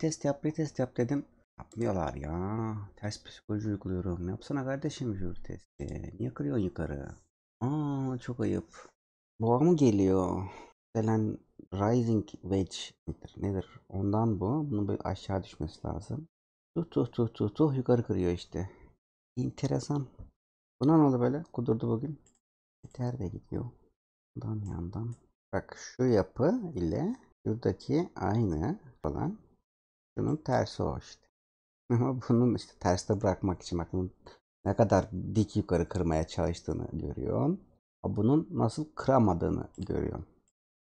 Test yap retest yap dedim. Yapmıyorlar ya. Ters psikoloji uyguluyorum. Yapsana kardeşim şu testi. Niye kırıyorsun yukarı? Aa çok ayıp. Boğa mı geliyor? Gelen Rising Wedge nedir? Nedir? Ondan bu. Bunun böyle aşağı düşmesi lazım. Tuh tuh tuh tuh tuh yukarı kırıyor işte. Enteresan. Buna ne oldu böyle? Kudurdu bugün. Yeter de gidiyor. Bundan yandan. Bak şu yapı ile şuradaki aynı falan. Şunun tersi o işte. Ama bunun işte terste bırakmak için bak bunun ne kadar dik yukarı kırmaya çalıştığını görüyorsun. Bunun nasıl kıramadığını görüyorsun.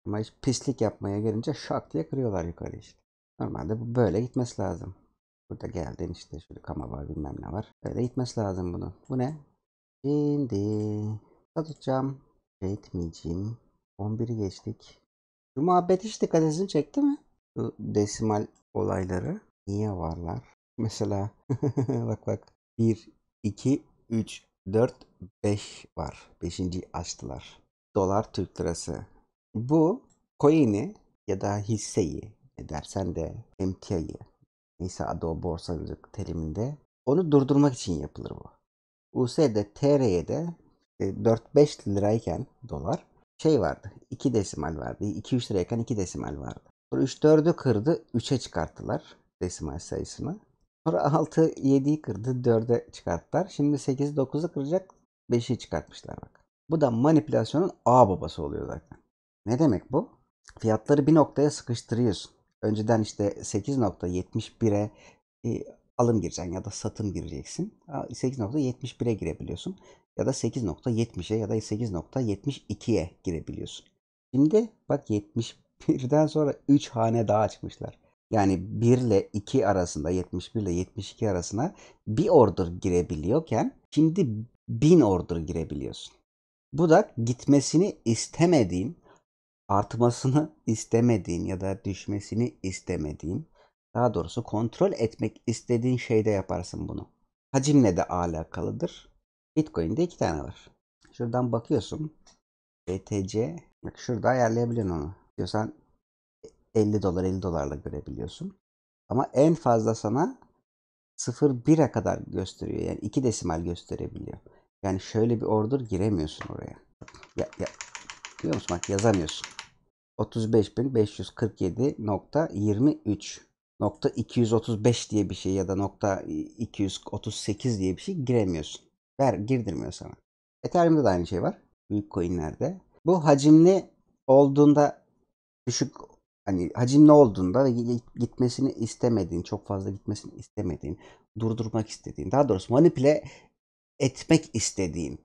Ama hiç pislik yapmaya gelince şak diye kırıyorlar yukarı işte. Normalde bu böyle gitmesi lazım. Burada geldin işte şöyle kama var bilmem ne var. Böyle gitmesi lazım bunu. Bu ne? Şimdi tutacağım. satacağım. Etmeyeceğim. 11'i geçtik. Şu muhabbet hiç dikkatinizi çekti mi? Şu desimal olayları niye varlar? Mesela bak bak 1, 2, 3, 4, 5 var. 5. açtılar. Dolar Türk lirası. Bu coin'i ya da hisseyi e dersen de emtiayı neyse adı o borsacılık teriminde onu durdurmak için yapılır bu. USD TR'ye de 4-5 e, lirayken dolar şey vardı. 2 desimal vardı. 2-3 lirayken 2 desimal vardı. Sonra 3 4'ü kırdı. 3'e çıkarttılar desimal sayısını. Sonra 6 7'yi kırdı. 4'e çıkarttılar. Şimdi 8 9'u kıracak. 5'i çıkartmışlar bak. Bu da manipülasyonun A babası oluyor zaten. Ne demek bu? Fiyatları bir noktaya sıkıştırıyorsun. Önceden işte 8.71'e e, alım gireceksin ya da satım gireceksin. 8.71'e girebiliyorsun ya da 8.70'e ya da 8.72'ye girebiliyorsun. Şimdi bak 70 birden sonra 3 hane daha açmışlar. Yani 1 ile 2 arasında 71 ile 72 arasına bir order girebiliyorken şimdi 1000 order girebiliyorsun. Bu da gitmesini istemediğin, artmasını istemediğin ya da düşmesini istemediğin, daha doğrusu kontrol etmek istediğin şeyde yaparsın bunu. Hacimle de alakalıdır. Bitcoin'de iki tane var. Şuradan bakıyorsun. BTC. Bak şurada ayarlayabiliyorsun onu istiyorsan 50 e, dolar 50 dolarla görebiliyorsun. Ama en fazla sana 0.1'e kadar gösteriyor. Yani 2 desimal gösterebiliyor. Yani şöyle bir order giremiyorsun oraya. Ya, ya, biliyor musun? Bak yazamıyorsun. 35.547.23.235 diye bir şey ya da nokta 238 diye bir şey giremiyorsun. Ver, girdirmiyor sana. Ethereum'da da aynı şey var. Büyük coinlerde. Bu hacimli olduğunda düşük hani hacimli olduğunda gitmesini istemediğin, çok fazla gitmesini istemediğin, durdurmak istediğin, daha doğrusu manipüle etmek istediğin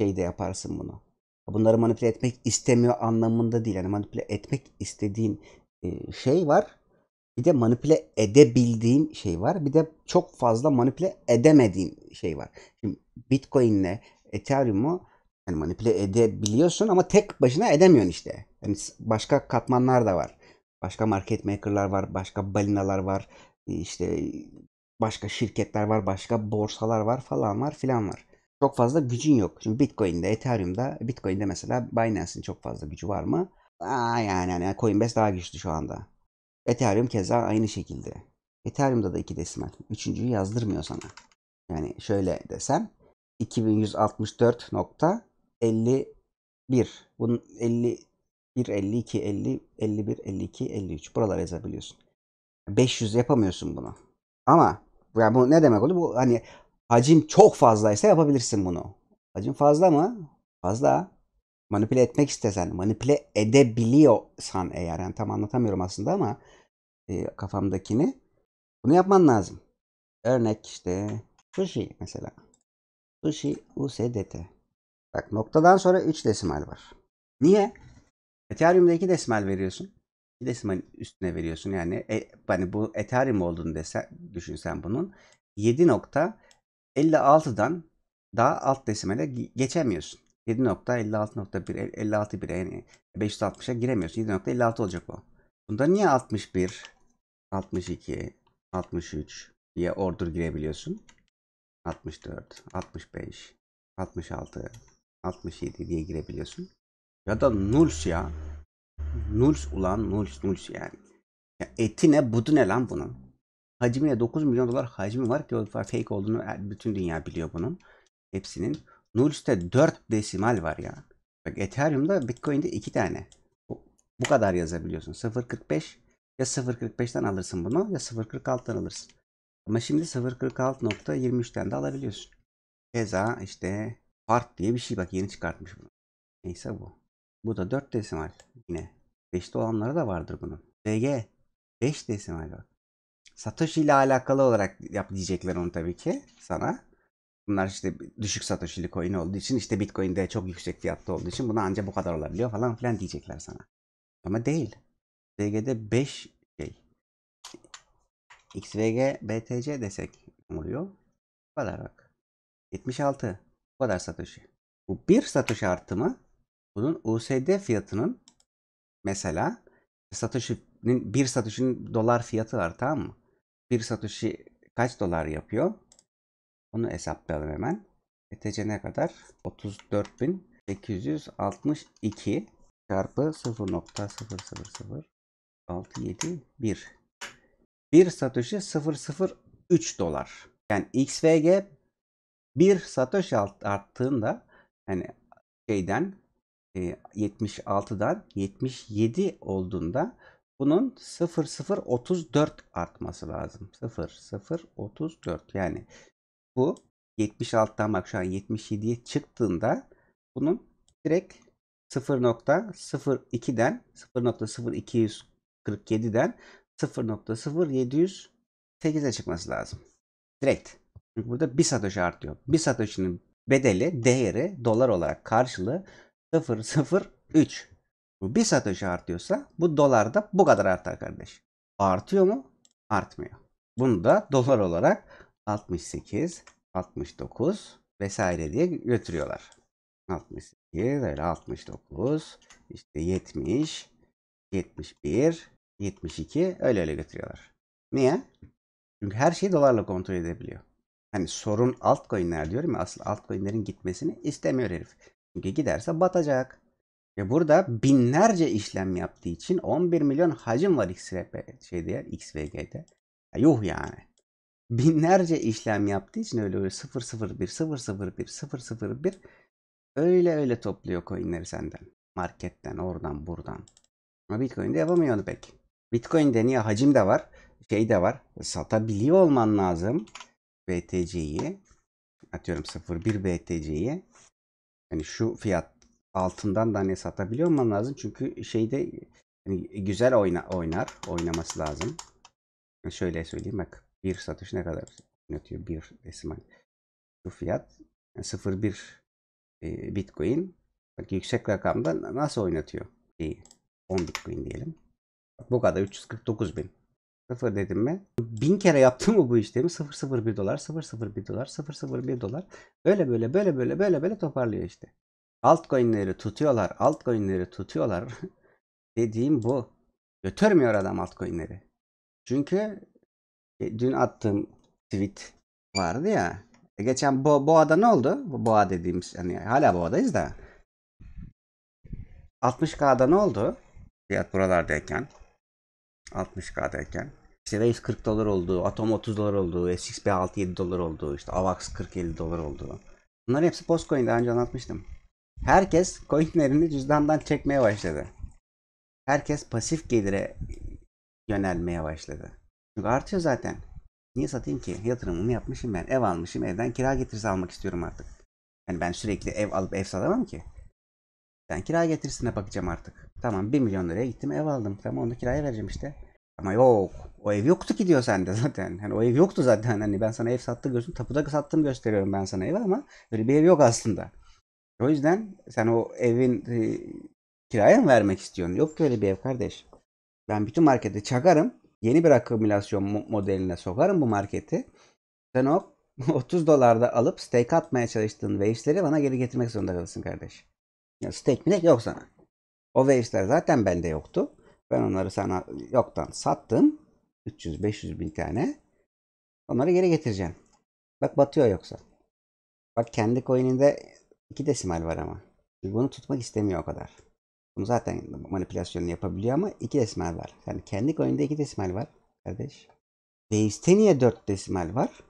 şeyde yaparsın bunu. Bunları manipüle etmek istemiyor anlamında değil. Yani manipüle etmek istediğin e, şey var. Bir de manipüle edebildiğin şey var. Bir de çok fazla manipüle edemediğin şey var. Şimdi Bitcoin'le Ethereum'u yani manipüle edebiliyorsun ama tek başına edemiyorsun işte. Yani başka katmanlar da var. Başka market maker'lar var, başka balinalar var, e, işte başka şirketler var, başka borsalar var falan var filan var. Çok fazla gücün yok. Şimdi Bitcoin'de, Ethereum'da, Bitcoin'de mesela Binance'in çok fazla gücü var mı? Aa yani, yani Coinbase daha güçlü şu anda. Ethereum keza aynı şekilde. Ethereum'da da iki desimal. Üçüncüyü yazdırmıyor sana. Yani şöyle desem 2164.51 bunun 50 1, 52, 50, 51, 52, 53. Buralar yazabiliyorsun. 500 yapamıyorsun bunu. Ama yani bu ne demek oldu? Bu hani hacim çok fazlaysa yapabilirsin bunu. Hacim fazla mı? Fazla. Manipüle etmek istesen, manipüle edebiliyorsan eğer. Yani tam anlatamıyorum aslında ama e, kafamdakini. Bunu yapman lazım. Örnek işte sushi mesela. Sushi USDT. Bak noktadan sonra 3 desimal var. Niye? Ethereum'da iki desimal veriyorsun. İki desimalin üstüne veriyorsun. Yani e, hani bu Ethereum olduğunu desen, düşünsen bunun 7.56'dan daha alt desimale geçemiyorsun. 7.56.1 yani 560'a giremiyorsun. 7.56 olacak o. Bunda niye 61, 62, 63 diye order girebiliyorsun? 64, 65, 66, 67 diye girebiliyorsun. Ya da nuls ya. Nuls ulan nuls nuls yani. Ya eti ne budu ne lan bunun? Hacmi ne? 9 milyon dolar hacmi var ki o fake olduğunu er, bütün dünya biliyor bunun. Hepsinin. Nuls'te 4 desimal var ya. Bak Ethereum'da Bitcoin'de 2 tane. Bu kadar yazabiliyorsun. 0.45 ya 0.45'ten alırsın bunu ya 0.46'dan alırsın. Ama şimdi 0.46.23'ten de alabiliyorsun. Keza işte part diye bir şey bak yeni çıkartmış bunu. Neyse bu. Bu da 4 desimal. Yine 5'te olanları da vardır bunun. DG 5 desimal bak. Satoshi ile alakalı olarak yap diyecekler onu tabii ki sana. Bunlar işte düşük Satoshi'li coin olduğu için işte Bitcoin de çok yüksek fiyatta olduğu için buna anca bu kadar olabiliyor falan filan diyecekler sana. Ama değil. DG'de 5 şey. XVG, BTC desek oluyor. Bu kadar bak. 76. Bu kadar Satoshi. Bu bir Satoshi artımı bunun USD fiyatının mesela satışının bir satışın dolar fiyatı var tamam mı? Bir satışı kaç dolar yapıyor? Onu hesaplayalım hemen. BTC e ne kadar? 34.862 çarpı 0.000671 bir satışı 003 dolar. Yani XVG bir satış arttığında yani şeyden 76'dan 77 olduğunda bunun 0034 artması lazım. 0034 yani bu 76'dan bak şu an 77'ye çıktığında bunun direkt 0.02'den 0.0247'den 0.0708'e çıkması lazım. Direkt. Çünkü burada bir satoshi artıyor. Bir satoshi'nin bedeli, değeri dolar olarak karşılığı 0.03 bir satoshi artıyorsa bu dolar da bu kadar artar kardeş. Artıyor mu? Artmıyor. Bunu da dolar olarak 68, 69 vesaire diye götürüyorlar. 68, öyle 69, işte 70, 71, 72 öyle öyle götürüyorlar. Niye? Çünkü her şeyi dolarla kontrol edebiliyor. Hani sorun altcoin'ler diyorum ya asıl altcoin'lerin gitmesini istemiyor herif. Çünkü giderse batacak. Ve burada binlerce işlem yaptığı için 11 milyon hacim var XRP şey diye XVG'de. Ya yuh yani. Binlerce işlem yaptığı için öyle öyle 001 001 001 öyle öyle topluyor coinleri senden. Marketten oradan buradan. Ama Bitcoin'de yapamıyordu pek. Bitcoin'de niye hacim de var şey de var. Satabiliyor olman lazım BTC'yi. Atıyorum 01 BTC'yi yani şu fiyat altından da hani satabiliyor olman lazım. Çünkü şeyde hani güzel oyna, oynar. Oynaması lazım. E, şöyle söyleyeyim bak. Bir satış ne kadar oynatıyor? Bir desimal. Şu fiyat. Yani e, 0.1 e, bitcoin. Bak yüksek rakamda nasıl oynatıyor? İyi. 10 bitcoin diyelim. Bak, bu kadar 349 bin. Sıfır dedim mi? Bin kere yaptım mı bu işlemi? Sıfır sıfır bir dolar, sıfır sıfır bir dolar, sıfır sıfır bir dolar. Böyle böyle böyle böyle böyle böyle toparlıyor işte. Altcoin'leri tutuyorlar, altcoin'leri tutuyorlar. Dediğim bu. Götürmüyor adam altcoin'leri. Çünkü e, dün attığım tweet vardı ya. E, geçen Bo Boğa'da ne oldu? Boğa dediğimiz yani hala Boğa'dayız da. 60K'da ne oldu? Fiyat buralardayken. 60K'dayken. İşte Race 40 dolar olduğu, Atom 30 dolar olduğu, SXP 6-7 dolar olduğu, işte AVAX 40-50 dolar olduğu. Bunların hepsi Daha önce anlatmıştım. Herkes coinlerini cüzdandan çekmeye başladı. Herkes pasif gelire yönelmeye başladı. Çünkü artıyor zaten. Niye satayım ki? Yatırımımı yapmışım ben. Ev almışım. Evden kira getirisi almak istiyorum artık. Yani ben sürekli ev alıp ev satamam ki. Ben kira getirisine bakacağım artık. Tamam 1 milyon liraya gittim ev aldım. Tamam onu kiraya vereceğim işte. Ama yok. O ev yoktu ki diyor sende zaten. Hani o ev yoktu zaten. Hani ben sana ev sattı gözüm tapuda sattım gösteriyorum ben sana evi ama öyle bir ev yok aslında. O yüzden sen o evin e, kiraya mı vermek istiyorsun? Yok ki öyle bir ev kardeş. Ben bütün marketi çakarım. Yeni bir akümülasyon modeline sokarım bu marketi. Sen o 30 dolarda alıp stake atmaya çalıştığın waves'leri bana geri getirmek zorunda kalırsın kardeş. Ya stake mi yok sana. O waves'ler zaten bende yoktu. Ben onları sana yoktan sattım. 300-500 bin tane. Onları geri getireceğim. Bak batıyor yoksa. Bak kendi coin'inde iki desimal var ama. Bunu tutmak istemiyor o kadar. Bunu zaten manipülasyonunu yapabiliyor ama iki desimal var. Yani kendi coin'inde iki desimal var kardeş. Deiste niye 4 desimal var?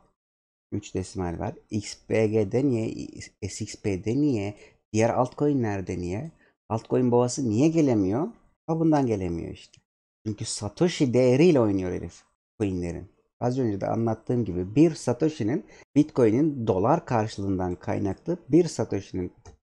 3 desimal var. XPG'de niye? SXP'de niye? Diğer altcoin'lerde niye? Altcoin boğası niye gelemiyor? Kabından gelemiyor işte. Çünkü Satoshi değeriyle oynuyor herif coinlerin. Az önce de anlattığım gibi bir Satoshi'nin Bitcoin'in dolar karşılığından kaynaklı bir Satoshi'nin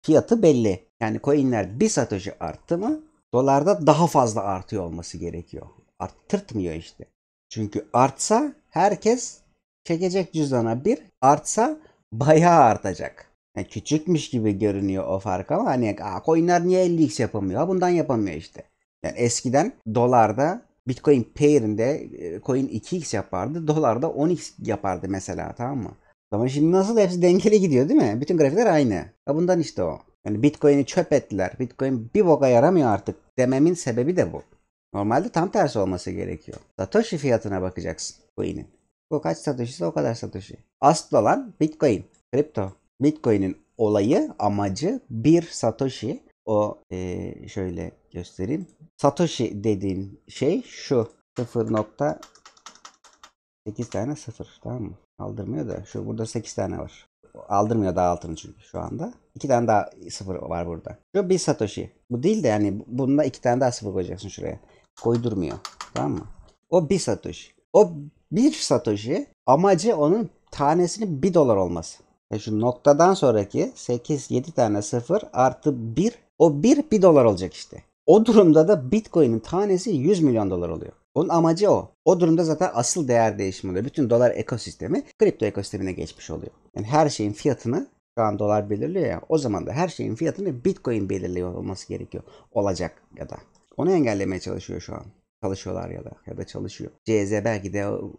fiyatı belli. Yani coinler bir Satoshi arttı mı dolarda daha fazla artıyor olması gerekiyor. Arttırtmıyor işte. Çünkü artsa herkes çekecek cüzdana bir artsa bayağı artacak. Yani küçükmüş gibi görünüyor o fark ama hani Aa, coinler niye 50x yapamıyor? Bundan yapamıyor işte. Yani eskiden dolarda Bitcoin pair'inde e, coin 2x yapardı. Dolarda 10x yapardı mesela tamam mı? Ama şimdi nasıl hepsi dengeli gidiyor değil mi? Bütün grafikler aynı. Ya bundan işte o. Yani Bitcoin'i çöp ettiler. Bitcoin bir boka yaramıyor artık dememin sebebi de bu. Normalde tam tersi olması gerekiyor. Satoshi fiyatına bakacaksın coin'in. Bu kaç satoshisi o kadar satoshi. Asıl olan Bitcoin. Kripto. Bitcoin'in olayı, amacı bir satoshi o e, şöyle göstereyim. Satoshi dediğin şey şu. 0.8 tane 0 tamam mı? Aldırmıyor da şu burada 8 tane var. Aldırmıyor daha altını çünkü şu anda. 2 tane daha 0 var burada. Şu bir Satoshi. Bu değil de yani bunda 2 tane daha 0 koyacaksın şuraya. Koydurmuyor. Tamam mı? O bir Satoshi. O bir Satoshi amacı onun tanesinin 1 dolar olması. E şu noktadan sonraki 8, 7 tane 0 artı 1 o 1 bir dolar olacak işte. O durumda da Bitcoin'in tanesi 100 milyon dolar oluyor. Onun amacı o. O durumda zaten asıl değer değişimi oluyor. Bütün dolar ekosistemi kripto ekosistemine geçmiş oluyor. Yani her şeyin fiyatını şu an dolar belirliyor ya. O zaman da her şeyin fiyatını Bitcoin belirliyor olması gerekiyor. Olacak ya da. Onu engellemeye çalışıyor şu an. Çalışıyorlar ya da ya da çalışıyor. CZ belki de o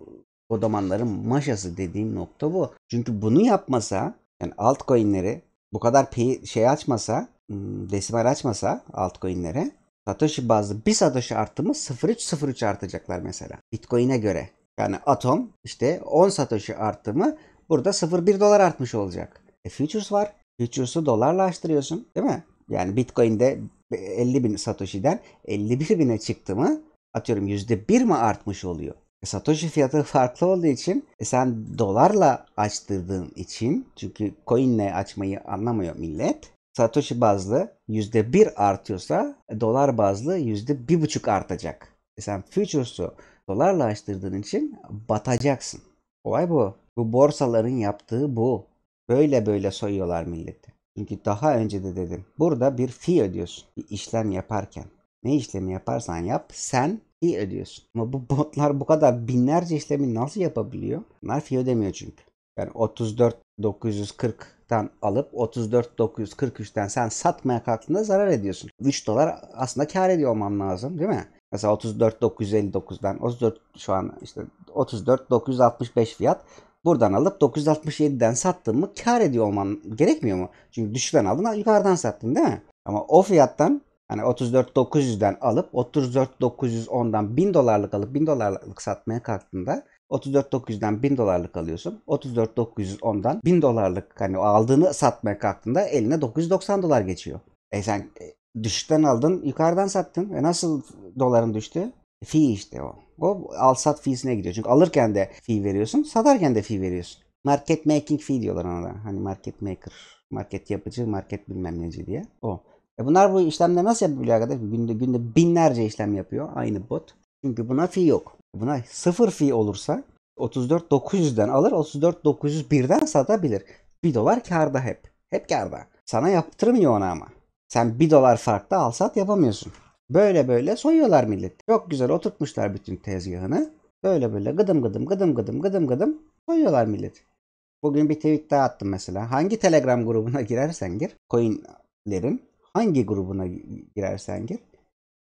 kodamanların maşası dediğim nokta bu. Çünkü bunu yapmasa yani altcoin'leri bu kadar şey açmasa Hmm, desimal açmasa altcoin'lere Satoshi bazlı bir Satoshi arttı mı 0.303 artacaklar mesela. Bitcoin'e göre. Yani Atom işte 10 Satoshi arttı mı burada 0.1 dolar artmış olacak. E futures var. Futures'u dolarlaştırıyorsun değil mi? Yani Bitcoin'de 50 bin Satoshi'den 51 bine çıktı mı atıyorum %1 mi artmış oluyor? E, Satoshi fiyatı farklı olduğu için e, sen dolarla açtırdığın için çünkü coinle açmayı anlamıyor millet. Satoshi bazlı %1 artıyorsa dolar bazlı %1,5 artacak. E sen futures'u dolarla açtırdığın için batacaksın. Olay bu. Bu borsaların yaptığı bu. Böyle böyle soyuyorlar milleti. Çünkü daha önce de dedim. Burada bir fee ödüyorsun. Bir işlem yaparken. Ne işlemi yaparsan yap sen fee ödüyorsun. Ama bu botlar bu kadar binlerce işlemi nasıl yapabiliyor? Bunlar fee ödemiyor çünkü. Yani 34 940'tan alıp 34.943'ten sen satmaya kalktığında zarar ediyorsun. 3 dolar aslında kar ediyor olman lazım değil mi? Mesela 34.959'dan 34 şu an işte 34.965 fiyat buradan alıp 967'den sattın mı kar ediyor olman gerekmiyor mu? Çünkü düşükten aldın yukarıdan sattın değil mi? Ama o fiyattan hani 34.900'den alıp 34.910'dan 1000 dolarlık alıp 1000 dolarlık satmaya kalktığında 34.900'den 1000 dolarlık alıyorsun. 34.910'dan 1000 dolarlık hani aldığını satmaya kalktığında eline 990 dolar geçiyor. E sen e, düşükten aldın yukarıdan sattın. E nasıl doların düştü? Fee işte o. O al sat feesine gidiyor. Çünkü alırken de fee veriyorsun, satarken de fee veriyorsun. Market making fee diyorlar ona da. Hani market maker, market yapıcı, market bilmem neci diye. O. E bunlar bu işlemleri nasıl yapabiliyor arkadaş? Günde, günde binlerce işlem yapıyor aynı bot. Çünkü buna fee yok buna sıfır fi olursa 34.900'den alır 34.901'den satabilir. 1 dolar karda hep. Hep karda. Sana yaptırmıyor ona ama. Sen 1 dolar farkta al sat yapamıyorsun. Böyle böyle soyuyorlar millet. Çok güzel oturtmuşlar bütün tezgahını. Böyle böyle gıdım gıdım gıdım gıdım gıdım gıdım soyuyorlar millet. Bugün bir tweet daha attım mesela. Hangi Telegram grubuna girersen gir. Coinlerin hangi grubuna girersen gir.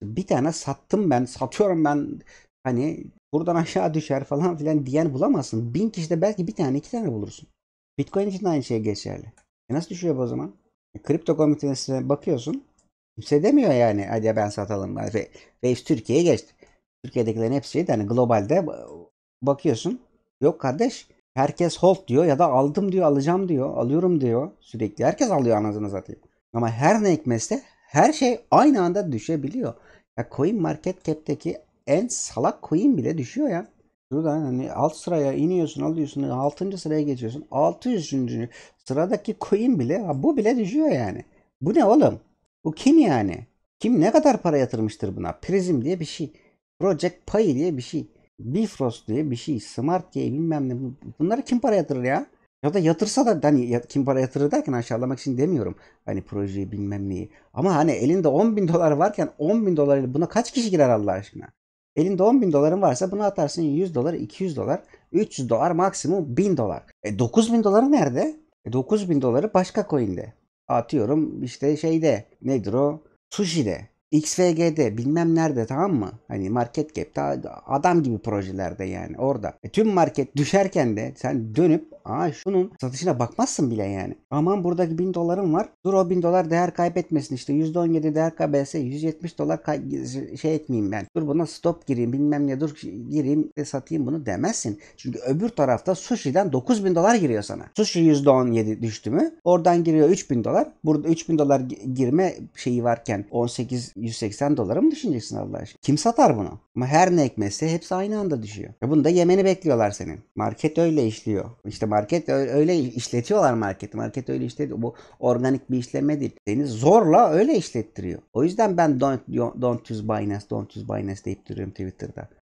Bir tane sattım ben, satıyorum ben, Hani buradan aşağı düşer falan filan diyen bulamazsın. Bin kişide belki bir tane iki tane bulursun. Bitcoin için de aynı şey geçerli. E nasıl düşüyor bu o zaman? E, kripto komitesine bakıyorsun. Kimse demiyor yani hadi ben satalım. Ve Waves Türkiye'ye geçti. Türkiye'dekilerin hepsi de hani globalde e, bakıyorsun. Yok kardeş herkes hold diyor ya da aldım diyor alacağım diyor alıyorum diyor sürekli herkes alıyor anasını satayım. Ama her ne ekmezse her şey aynı anda düşebiliyor. Ya Coin Market Cap'teki en salak Queen bile düşüyor ya. Buradan hani alt sıraya iniyorsun alıyorsun 6. sıraya geçiyorsun. 600. sıradaki Queen bile bu bile düşüyor yani. Bu ne oğlum? Bu kim yani? Kim ne kadar para yatırmıştır buna? Prism diye bir şey. Project Pay diye bir şey. Bifrost diye bir şey. Smart diye bilmem ne. Bunlara kim para yatırır ya? Ya da yatırsa da hani kim para yatırır derken aşağılamak için demiyorum. Hani projeyi bilmem neyi. Ama hani elinde 10 bin dolar varken 10 bin dolarıyla buna kaç kişi girer Allah aşkına? Elinde 10 bin doların varsa bunu atarsın 100 dolar, 200 dolar, 300 dolar maksimum 1000 dolar. E 9 bin doları nerede? E 9 bin doları başka coin'de. Atıyorum işte şeyde nedir o? Sushi'de. XVG'de bilmem nerede tamam mı? Hani market cap'te adam gibi projelerde yani orada. E, tüm market düşerken de sen dönüp aa şunun satışına bakmazsın bile yani. Aman buradaki 1000 dolarım var. Dur o 1000 dolar değer kaybetmesin işte %17 değer kaybetse 170 dolar kay- şey etmeyeyim ben. Dur buna stop gireyim bilmem ne dur gireyim ve satayım bunu demezsin. Çünkü öbür tarafta sushi'den 9000 dolar giriyor sana. Sushi %17 düştü mü? Oradan giriyor 3000 dolar. Burada 3000 dolar girme şeyi varken 18 180 dolara mı düşüneceksin Allah aşkına? Kim satar bunu? Ama her ne ekmezse hepsi aynı anda düşüyor. Ya bunu da yemeni bekliyorlar senin. Market öyle işliyor. İşte market öyle işletiyorlar marketi. Market öyle işletiyor. Bu organik bir işleme değil. Seni zorla öyle işlettiriyor. O yüzden ben don't, don't use Binance, don't use Binance deyip duruyorum Twitter'da.